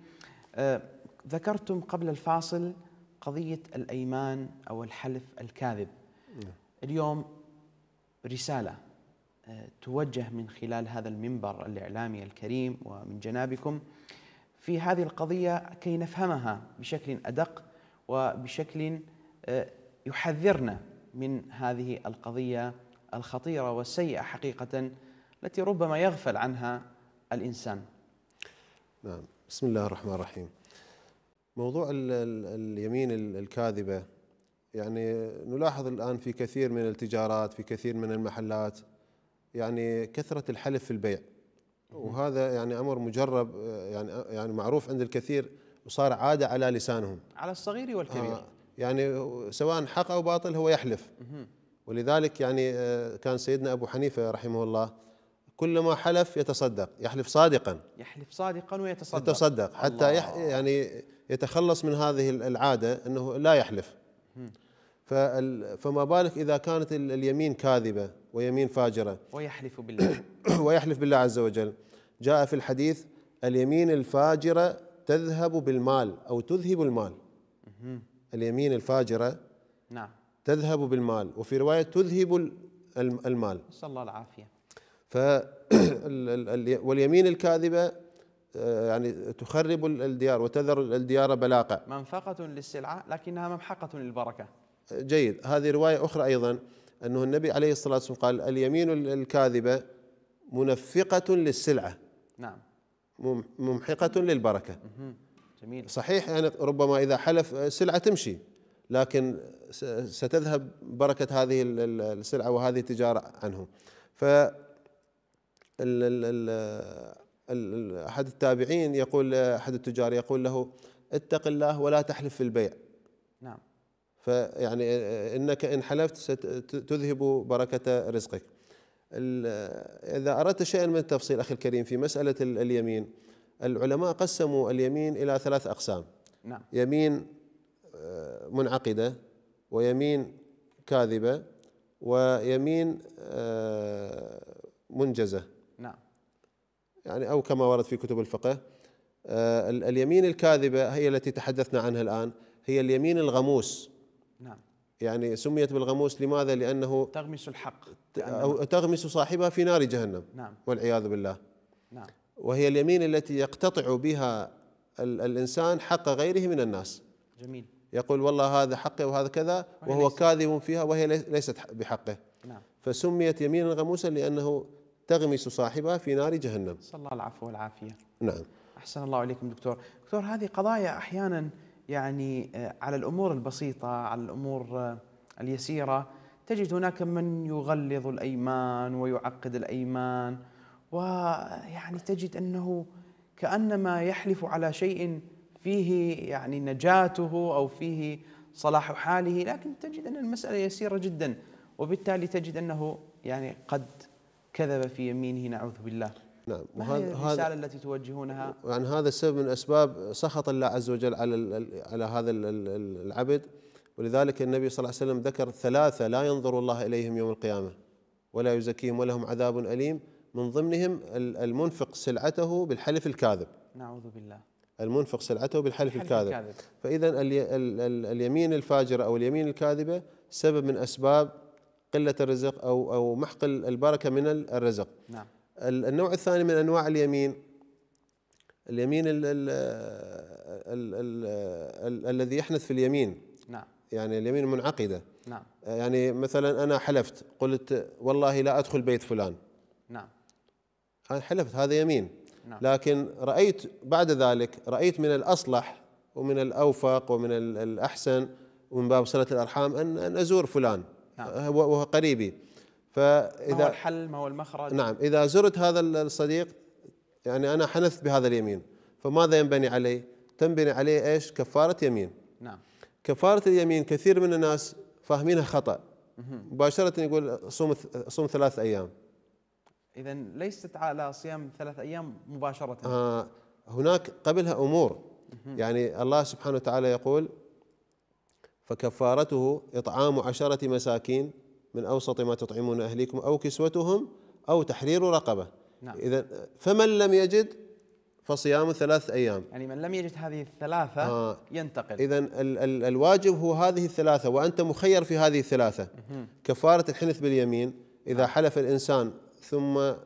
آه، ذكرتم قبل الفاصل قضية الأيمان أو الحلف الكاذب نعم. اليوم رسالة توجه من خلال هذا المنبر الإعلامي الكريم ومن جنابكم في هذه القضية كي نفهمها بشكل أدق وبشكل آه، يحذرنا من هذه القضية الخطيرة والسيئة حقيقة التي ربما يغفل عنها الإنسان نعم بسم الله الرحمن الرحيم موضوع اليمين الكاذبة يعني نلاحظ الآن في كثير من التجارات في كثير من المحلات يعني كثرة الحلف في البيع وهذا يعني امر مجرب يعني يعني معروف عند الكثير وصار عاده على لسانهم على الصغير والكبير آه يعني سواء حق او باطل هو يحلف ولذلك يعني آه، كان سيدنا ابو حنيفه رحمه الله كلما حلف يتصدق يحلف صادقا يحلف صادقا ويتصدق يتصدق حتى يح يعني يتخلص من هذه العاده انه لا يحلف فما بالك إذا كانت اليمين كاذبة ويمين فاجرة ويحلف بالله ويحلف بالله عز وجل جاء في الحديث اليمين الفاجرة تذهب بالمال أو تذهب المال اليمين الفاجرة نعم تذهب بالمال وفي رواية تذهب المال نسأل الله العافية ف واليمين الكاذبة آه، يعني تخرب الديار وتذر الديار بلاقة منفقة للسلعة لكنها ممحقة للبركة جيد هذه رواية أخرى أيضا أنه النبي عليه الصلاة والسلام قال اليمين الكاذبة منفقة للسلعة نعم ممحقة للبركة جميل صحيح يعني ربما إذا حلف سلعة تمشي لكن ستذهب بركة هذه السلعة وهذه التجارة عنه ف أحد التابعين يقول أحد التجار يقول له اتق الله ولا تحلف في البيع فيعني انك ان حلفت ستذهب بركه رزقك. اذا اردت شيئا من التفصيل اخي الكريم في مساله اليمين العلماء قسموا اليمين الى ثلاث اقسام. نعم. يمين آه، منعقده ويمين كاذبه ويمين آه، منجزه. نعم. يعني او كما ورد في كتب الفقه آه، اليمين الكاذبه هي التي تحدثنا عنها الان هي اليمين الغموس نعم يعني سميت بالغموس لماذا؟ لأنه تغمس الحق أو تغمس صاحبها في نار جهنم نعم والعياذ بالله نعم وهي اليمين التي يقتطع بها الإنسان حق غيره من الناس جميل يقول والله هذا حقي وهذا كذا وهو كاذب فيها وهي ليست بحقه نعم فسميت يمينا غموسا لأنه تغمس صاحبها في نار جهنم صلى الله العفو والعافية نعم أحسن الله عليكم دكتور دكتور هذه قضايا أحيانا يعني آه، على الامور البسيطه على الامور آه، اليسيره تجد هناك من يغلظ الايمان ويعقد الايمان ويعني تجد انه كانما يحلف على شيء فيه يعني نجاته او فيه صلاح حاله لكن تجد ان المساله يسيره جدا وبالتالي تجد انه يعني قد كذب في يمينه نعوذ بالله نعم وهذا الرساله التي توجهونها يعني هذا السبب من اسباب سخط الله عز وجل على على هذا العبد ولذلك النبي صلى الله عليه وسلم ذكر ثلاثه لا ينظر الله اليهم يوم القيامه ولا يزكيهم ولهم عذاب اليم من ضمنهم المنفق سلعته بالحلف الكاذب نعوذ بالله المنفق سلعته بالحلف الكاذب, الكاذب. فاذا اليمين الفاجره او اليمين الكاذبه سبب من اسباب قله الرزق او او محق البركه من الرزق نعم النوع الثاني من انواع اليمين اليمين الـ الـ الـ الـ الـ الذي يحنث في اليمين نعم يعني اليمين المنعقده نعم آه، يعني مثلا انا حلفت قلت والله لا ادخل بيت فلان نعم حلفت هذا يمين نعم. لكن رايت بعد ذلك رايت من الاصلح ومن الاوفق ومن الاحسن ومن باب صله الارحام ان ان ازور فلان نعم. آه، وهو قريبي فاذا ما هو الحل ما هو المخرج نعم اذا زرت هذا الصديق يعني انا حنثت بهذا اليمين فماذا ينبني عليه؟ تنبني عليه ايش؟ كفاره يمين نعم كفاره اليمين كثير من الناس فاهمينها خطا مباشره يقول صوم صوم ثلاث ايام اذا ليست على صيام ثلاث ايام مباشره آه هناك قبلها امور يعني الله سبحانه وتعالى يقول فكفارته اطعام عشره مساكين من أوسط ما تطعمون أهليكم أو كسوتهم أو تحرير رقبة نعم. إذا فمن لم يجد فصيام ثلاث أيام يعني من لم يجد هذه الثلاثة آه ينتقل إذا ال ال الواجب هو هذه الثلاثة وأنت مخير في هذه الثلاثة كفارة الحنث باليمين إذا آه. حلف الإنسان ثم آه،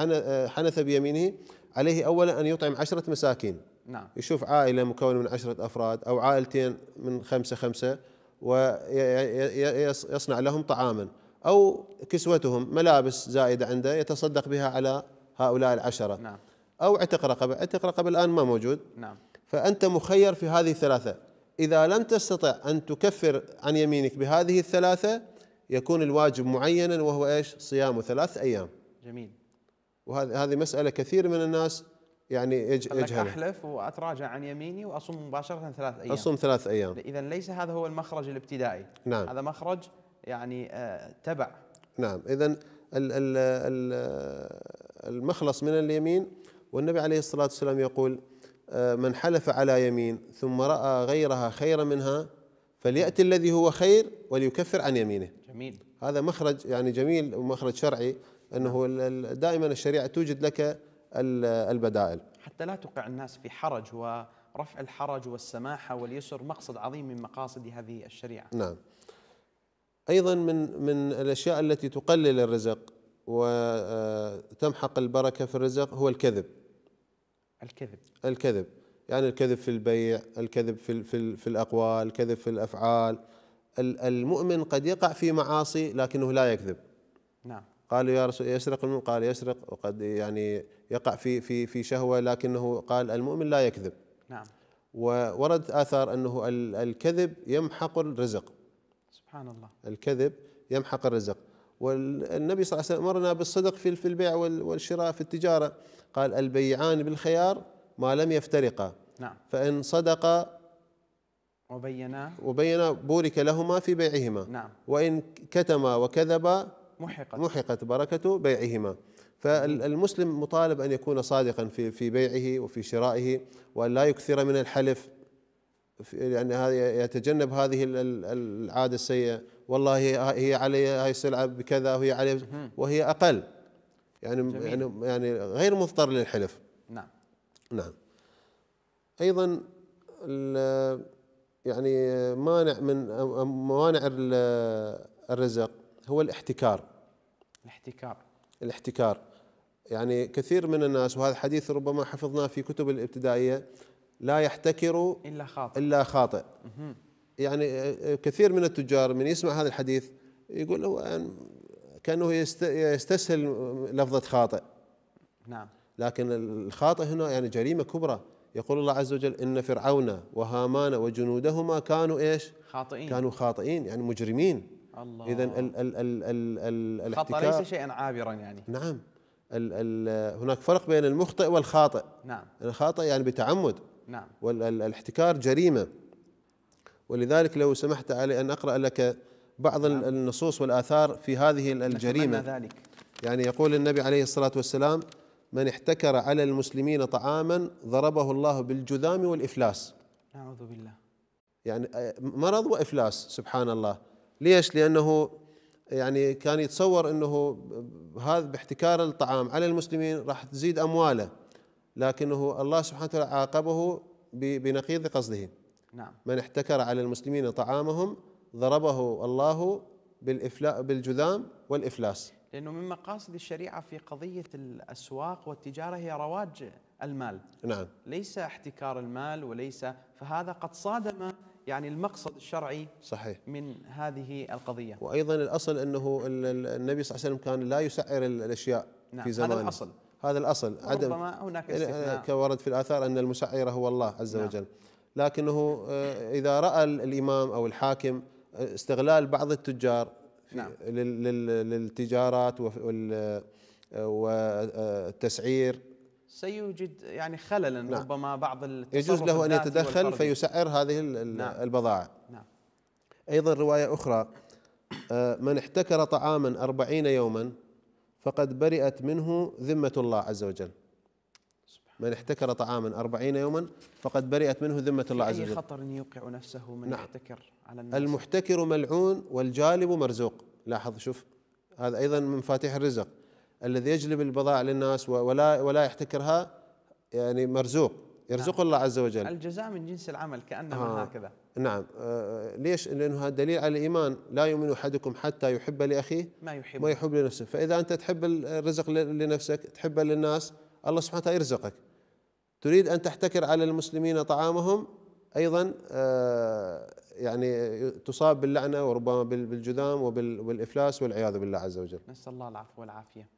آه، حنث بيمينه عليه أولا أن يطعم عشرة مساكين نعم. يشوف عائلة مكونة من عشرة أفراد أو عائلتين من خمسة خمسة ويصنع لهم طعاما أو كسوتهم ملابس زائدة عنده يتصدق بها على هؤلاء العشرة نعم. أو عتق رقبة عتق رقبة الآن ما موجود نعم. فأنت مخير في هذه الثلاثة إذا لم تستطع أن تكفر عن يمينك بهذه الثلاثة يكون الواجب معينا وهو إيش صيام ثلاث أيام جميل وهذه مسألة كثير من الناس يعني أج اجهل احلف واتراجع عن يميني واصوم مباشره ثلاث ايام اصوم ثلاث ايام اذا ليس هذا هو المخرج الابتدائي نعم هذا مخرج يعني آه تبع نعم اذا المخلص من اليمين والنبي عليه الصلاه والسلام يقول آه، من حلف على يمين ثم راى غيرها خيرا منها فلياتي الذي هو خير وليكفر عن يمينه جميل هذا مخرج يعني جميل ومخرج شرعي انه دائما الشريعه توجد لك البدائل حتى لا توقع الناس في حرج ورفع الحرج والسماحة واليسر مقصد عظيم من مقاصد هذه الشريعة نعم أيضا من, من الأشياء التي تقلل الرزق وتمحق آه، البركة في الرزق هو الكذب الكذب الكذب يعني الكذب في البيع الكذب في, في, في الأقوال الكذب في الأفعال المؤمن قد يقع في معاصي لكنه لا يكذب نعم قالوا يا رسول يسرق المؤمن قال يسرق وقد يعني يقع في في في شهوه لكنه قال المؤمن لا يكذب نعم ووردت اثار انه الكذب يمحق الرزق سبحان الله الكذب يمحق الرزق والنبي صلى الله عليه وسلم امرنا بالصدق في في البيع والشراء في التجاره قال البيعان بالخيار ما لم يفترقا نعم فان صدقا وبينا وبينا بورك لهما في بيعهما نعم وان كتما وكذبا محقت محقت بركة بيعهما فالمسلم مطالب أن يكون صادقا في في بيعه وفي شرائه وأن لا يكثر من الحلف لأن هذا يتجنب هذه العادة السيئة والله هي علي هاي السلعة بكذا وهي علي وهي أقل يعني يعني يعني غير مضطر للحلف نعم نعم أيضا يعني مانع من موانع الرزق هو الاحتكار الاحتكار الاحتكار يعني كثير من الناس وهذا حديث ربما حفظناه في كتب الابتدائيه لا يحتكر الا خاطئ الا خاطئ يعني آه، آه، كثير من التجار من يسمع هذا الحديث يقول هو كانه يستسهل لفظه خاطئ نعم لكن الخاطئ هنا يعني جريمه كبرى يقول الله عز وجل ان فرعون وهامان وجنودهما كانوا ايش؟ خاطئين كانوا خاطئين يعني مجرمين اذا ال ال ال ال ال الخطا ليس شيئا عابرا يعني نعم ال ال هناك فرق بين المخطئ والخاطئ نعم الخاطئ يعني بتعمد نعم والاحتكار جريمه ولذلك لو سمحت علي ان اقرا لك بعض نعم. النصوص والاثار في هذه الجريمه ذلك يعني يقول النبي عليه الصلاه والسلام من احتكر على المسلمين طعاما ضربه الله بالجذام والافلاس اعوذ بالله يعني آه، مرض وافلاس سبحان الله ليش؟ لأنه يعني كان يتصور أنه هذا باحتكار الطعام على المسلمين راح تزيد أمواله لكنه الله سبحانه وتعالى عاقبه بنقيض قصده نعم من احتكر على المسلمين طعامهم ضربه الله بالإفلا بالجذام والإفلاس لأنه من مقاصد الشريعة في قضية الأسواق والتجارة هي رواج المال نعم ليس احتكار المال وليس فهذا قد صادم يعني المقصد الشرعي صحيح من هذه القضية وأيضا الأصل أنه النبي صلى الله عليه وسلم كان لا يسعر الأشياء نعم في زمانه هذا الأصل هذا الأصل عدم هناك استثناء كورد في الآثار أن المسعر هو الله عز نعم وجل لكنه آه، إذا رأى الإمام أو الحاكم آه، استغلال بعض التجار نعم. للتجارات آه، والتسعير سيوجد يعني خللا نعم. ربما بعض يجوز له ان يتدخل فيسعر هذه نعم. البضائع نعم. ايضا روايه اخرى آه، من احتكر طعاما أربعين يوما فقد برئت منه ذمة الله عز وجل من احتكر طعاما أربعين يوما فقد برئت منه ذمة الله عز وجل أي خطر يوقع نفسه من نعم. يحتكر على الناس المحتكر ملعون والجالب مرزوق لاحظ شوف هذا أيضا من مفاتيح الرزق الذي يجلب البضائع للناس ولا ولا يحتكرها يعني مرزوق يرزقه نعم. الله عز وجل الجزاء من جنس العمل كانما آه. هكذا نعم آه ليش؟ لانه هذا دليل على الايمان لا يؤمن احدكم حتى يحب لاخيه ما يحب ما يحب لنفسه فاذا انت تحب الرزق لنفسك تحبه للناس الله سبحانه وتعالى يرزقك تريد ان تحتكر على المسلمين طعامهم ايضا آه يعني تصاب باللعنه وربما بالجذام وبالافلاس والعياذ بالله عز وجل نسال الله العفو والعافيه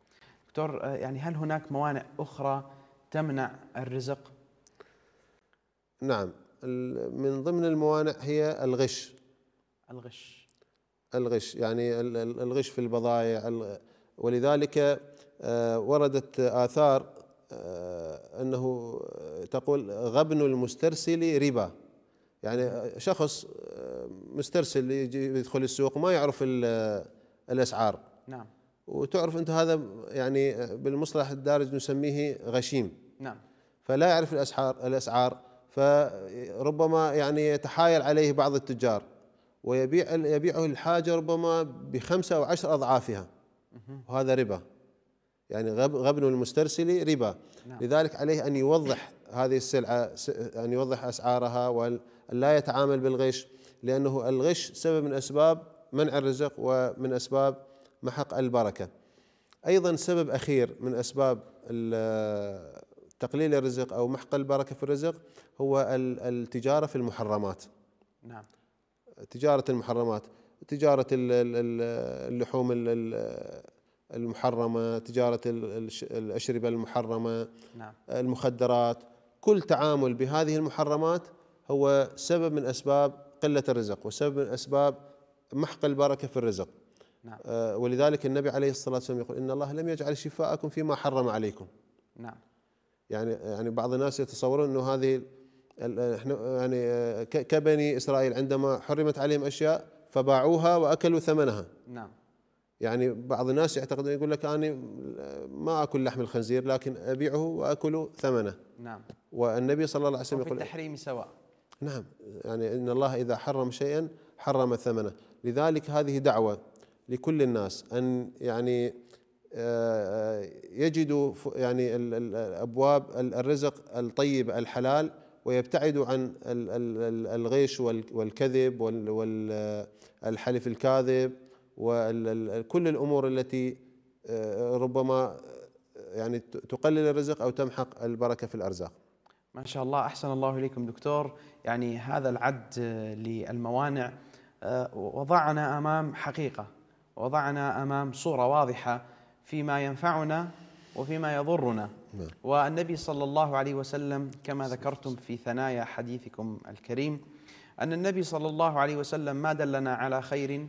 دكتور آه، يعني هل هناك موانع أخرى تمنع الرزق؟ نعم من ضمن الموانع هي الغش الغش الغش يعني الغش في البضائع ولذلك آه، وردت آثار آه، أنه تقول غبن المسترسل ربا يعني شخص مسترسل يدخل السوق ما يعرف الأسعار نعم وتعرف انت هذا يعني بالمصطلح الدارج نسميه غشيم نعم فلا يعرف الاسعار الاسعار فربما يعني يتحايل عليه بعض التجار ويبيع يبيعه الحاجه ربما بخمسه او عشر اضعافها وهذا ربا يعني غبن المسترسل ربا نعم. لذلك عليه ان يوضح هذه السلعه ان يوضح اسعارها ولا يتعامل بالغش لانه الغش سبب من اسباب منع الرزق ومن اسباب محق البركه. ايضا سبب اخير من اسباب تقليل الرزق او محق البركه في الرزق هو التجاره في المحرمات. نعم. تجاره المحرمات، تجاره اللحوم المحرمه، تجاره الاشربه المحرمه، نعم. المخدرات، كل تعامل بهذه المحرمات هو سبب من اسباب قله الرزق وسبب من اسباب محق البركه في الرزق. نعم. آه، ولذلك النبي عليه الصلاة والسلام يقول إن الله لم يجعل شفاءكم فيما حرم عليكم نعم يعني يعني بعض الناس يتصورون انه هذه آه، احنا يعني آه، كبني اسرائيل عندما حرمت عليهم اشياء فباعوها واكلوا ثمنها نعم يعني بعض الناس يعتقدون يقول لك انا ما اكل لحم الخنزير لكن ابيعه واكل ثمنه نعم والنبي صلى الله عليه وسلم يقول التحريم سواء نعم يعني ان الله اذا حرم شيئا حرم ثمنه لذلك هذه دعوه لكل الناس ان يعني آه، يجدوا يعني ابواب الرزق الطيب الحلال ويبتعدوا عن الغيش والكذب والحلف آه، الكاذب وكل الامور التي آه، ربما يعني تقلل الرزق او تمحق البركه في الارزاق. ما شاء الله احسن الله اليكم دكتور، يعني هذا العد للموانع وضعنا امام حقيقه وضعنا امام صوره واضحه فيما ينفعنا وفيما يضرنا نعم. والنبي صلى الله عليه وسلم كما ذكرتم في ثنايا حديثكم الكريم ان النبي صلى الله عليه وسلم ما دلنا على خير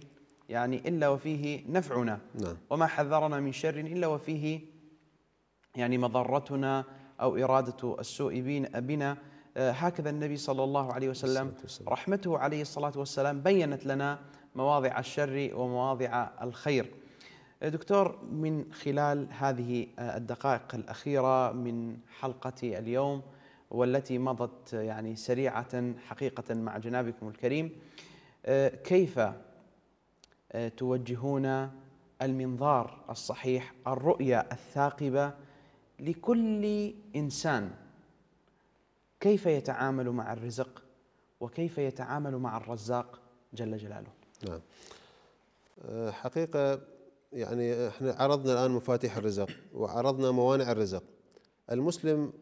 يعني الا وفيه نفعنا نعم. وما حذرنا من شر الا وفيه يعني مضرتنا او اراده السوء بنا آه، هكذا النبي صلى الله عليه وسلم رحمته عليه الصلاه والسلام بينت لنا مواضع الشر ومواضع الخير. دكتور من خلال هذه الدقائق الاخيره من حلقه اليوم والتي مضت يعني سريعه حقيقه مع جنابكم الكريم كيف آه، توجهون المنظار الصحيح الرؤيه الثاقبه لكل انسان كيف يتعامل مع الرزق وكيف يتعامل مع الرزاق جل جلاله نعم أه، حقيقة يعني احنا عرضنا الآن مفاتيح الرزق وعرضنا موانع الرزق المسلم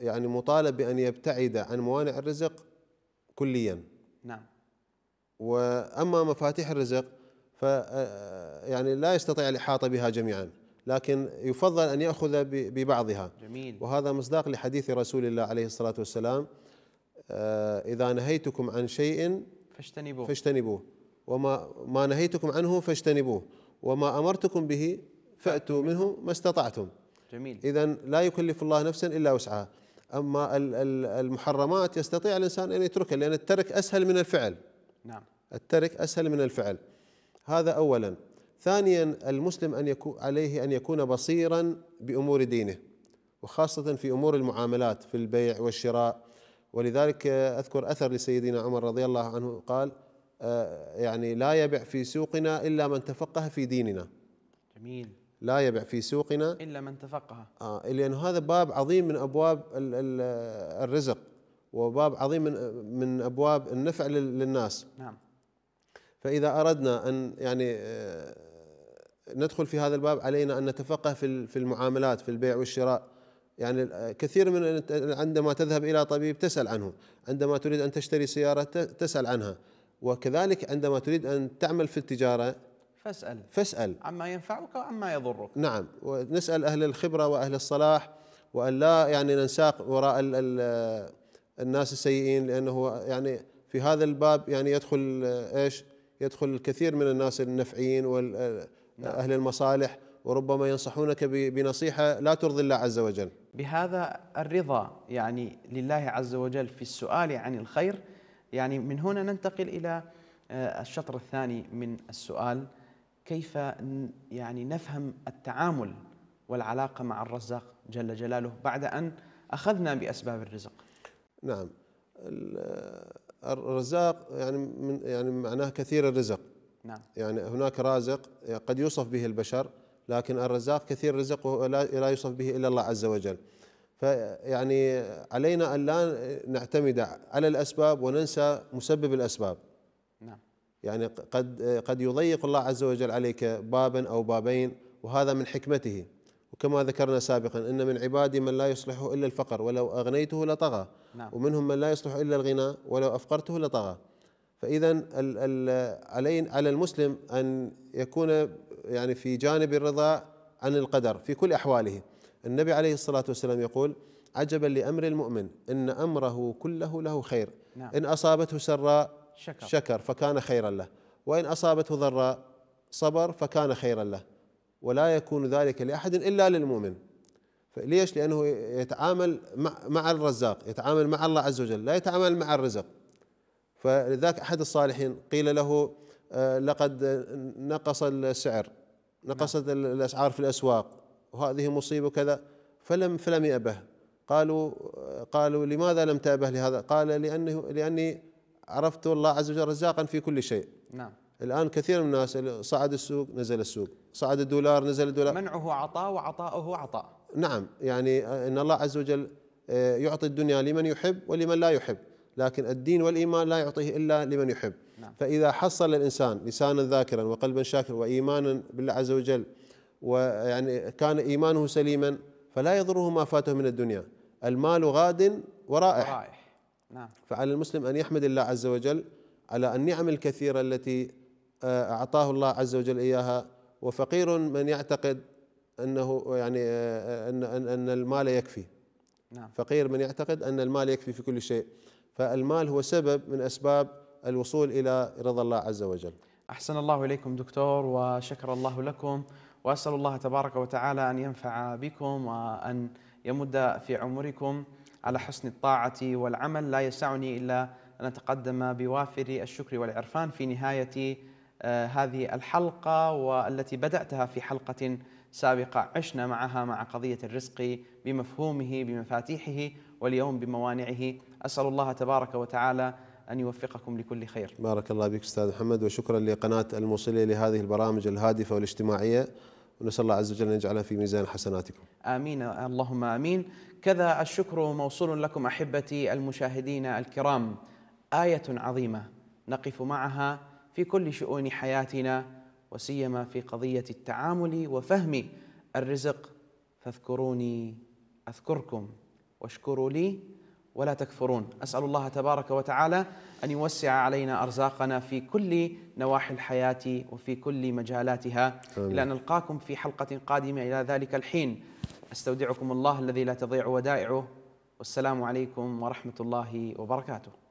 يعني مطالب بأن يبتعد عن موانع الرزق كليا نعم وأما مفاتيح الرزق ف أه، يعني لا يستطيع الإحاطة بها جميعا لكن يفضل أن يأخذ ببعضها جميل وهذا مصداق لحديث رسول الله عليه الصلاة والسلام أه، إذا نهيتكم عن شيء فاجتنبوه فاجتنبوه وما ما نهيتكم عنه فاجتنبوه وما امرتكم به فاتوا منه ما استطعتم جميل اذا لا يكلف الله نفسا الا وسعها اما المحرمات يستطيع الانسان ان يتركها لان الترك اسهل من الفعل نعم الترك اسهل من الفعل هذا اولا ثانيا المسلم ان يكون عليه ان يكون بصيرا بامور دينه وخاصه في امور المعاملات في البيع والشراء ولذلك اذكر اثر لسيدنا عمر رضي الله عنه قال آه، يعني لا يبع في سوقنا إلا من تفقه في ديننا جميل لا يبع في سوقنا إلا من تفقه آه لأن هذا باب عظيم من أبواب الرزق وباب عظيم من من أبواب النفع للناس نعم فإذا أردنا أن يعني آه، ندخل في هذا الباب علينا أن نتفقه في في المعاملات في البيع والشراء يعني كثير من عندما تذهب إلى طبيب تسأل عنه عندما تريد أن تشتري سيارة تسأل عنها وكذلك عندما تريد أن تعمل في التجارة فاسأل فاسأل عما ينفعك وعما يضرك نعم ونسأل أهل الخبرة وأهل الصلاح وأن لا يعني ننساق وراء الـ الـ الناس السيئين لأنه يعني في هذا الباب يعني يدخل إيش يدخل الكثير من الناس النفعيين وأهل نعم. المصالح وربما ينصحونك بنصيحة لا ترضي الله عز وجل بهذا الرضا يعني لله عز وجل في السؤال عن الخير يعني من هنا ننتقل إلى آه، الشطر الثاني من السؤال كيف يعني نفهم التعامل والعلاقة مع الرزاق جل جلاله بعد أن أخذنا بأسباب الرزق نعم آه، الرزاق يعني من يعني معناه كثير الرزق نعم يعني هناك رازق آه، قد يوصف به البشر لكن الرزاق كثير رزق لا يوصف به الا الله عز وجل فيعني علينا أن لا نعتمد على الأسباب وننسى مسبب الأسباب نعم يعني قد قد يضيق الله عز وجل عليك بابا أو بابين وهذا من حكمته وكما ذكرنا سابقا إن من عبادي من لا يصلحه إلا الفقر ولو أغنيته لطغى نعم. ومنهم من لا يصلح إلا الغنى ولو أفقرته لطغى فإذا علينا على المسلم أن يكون يعني في جانب الرضا عن القدر في كل أحواله النبي عليه الصلاة والسلام يقول عجبا لأمر المؤمن إن أمره كله له خير نعم. إن أصابته سراء شكر. شكر فكان خيرا له وإن أصابته ضراء صبر فكان خيرا له ولا يكون ذلك لأحد إلا للمؤمن ليش؟ لأنه يتعامل مع الرزاق يتعامل مع الله عز وجل لا يتعامل مع الرزق فلذلك أحد الصالحين قيل له آه، لقد نقص السعر نقصت الأسعار في الأسواق وهذه مصيبة وكذا فلم فلم يأبه قالوا قالوا لماذا لم تأبه لهذا قال لأنه لأني عرفت الله عز وجل رزاقا في كل شيء نعم الآن كثير من الناس صعد السوق نزل السوق صعد الدولار نزل الدولار منعه عطاء وعطاؤه عطاء نعم يعني أن الله عز وجل آه، يعطي الدنيا لمن يحب ولمن لا يحب لكن الدين والإيمان لا يعطيه إلا لمن يحب نعم. فإذا حصل الإنسان لسانا ذاكرا وقلبا شاكرا وإيمانا بالله عز وجل ويعني كان إيمانه سليما فلا يضره ما فاته من الدنيا المال غاد ورائح, رائح. نعم. فعلى المسلم أن يحمد الله عز وجل على النعم الكثيرة التي آه، أعطاه الله عز وجل إياها وفقير من يعتقد أنه يعني آه، أن أن المال يكفي نعم. فقير من يعتقد أن المال يكفي في كل شيء فالمال هو سبب من أسباب الوصول إلى رضا الله عز وجل أحسن الله إليكم دكتور وشكر الله لكم وأسأل الله تبارك وتعالى أن ينفع بكم وأن يمد في عمركم على حسن الطاعة والعمل لا يسعني إلا أن أتقدم بوافر الشكر والعرفان في نهاية آه، هذه الحلقة والتي بدأتها في حلقة سابقة عشنا معها مع قضية الرزق بمفهومه بمفاتيحه واليوم بموانعه أسأل الله تبارك وتعالى أن يوفقكم لكل خير بارك الله بك أستاذ محمد وشكرا لقناة الموصلية لهذه البرامج الهادفة والاجتماعية ونسأل الله عز وجل أن يجعلها في ميزان حسناتكم آمين اللهم آمين كذا الشكر موصول لكم أحبتي المشاهدين الكرام آية عظيمة نقف معها في كل شؤون حياتنا وسيما في قضية التعامل وفهم الرزق فاذكروني أذكركم واشكروا لي ولا تكفرون أسأل الله تبارك وتعالى أن يوسع علينا أرزاقنا في كل نواحي الحياة وفي كل مجالاتها آمين. إلى أن نلقاكم في حلقة قادمة إلى ذلك الحين أستودعكم الله الذي لا تضيع ودائعه والسلام عليكم ورحمة الله وبركاته